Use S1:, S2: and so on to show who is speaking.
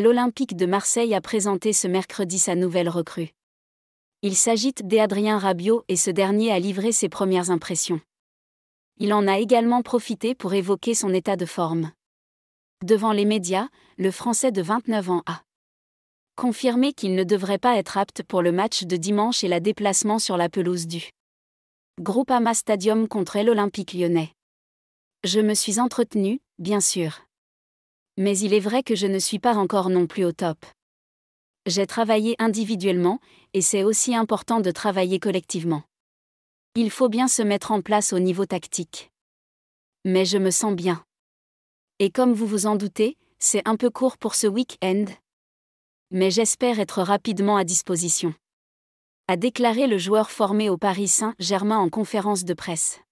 S1: L'Olympique de Marseille a présenté ce mercredi sa nouvelle recrue. Il s'agit d'Adrien Rabiot et ce dernier a livré ses premières impressions. Il en a également profité pour évoquer son état de forme. Devant les médias, le Français de 29 ans a confirmé qu'il ne devrait pas être apte pour le match de dimanche et la déplacement sur la pelouse du Groupama Stadium contre l'Olympique lyonnais. Je me suis entretenu, bien sûr mais il est vrai que je ne suis pas encore non plus au top. J'ai travaillé individuellement, et c'est aussi important de travailler collectivement. Il faut bien se mettre en place au niveau tactique. Mais je me sens bien. Et comme vous vous en doutez, c'est un peu court pour ce week-end. Mais j'espère être rapidement à disposition. A déclaré le joueur formé au Paris Saint-Germain en conférence de presse.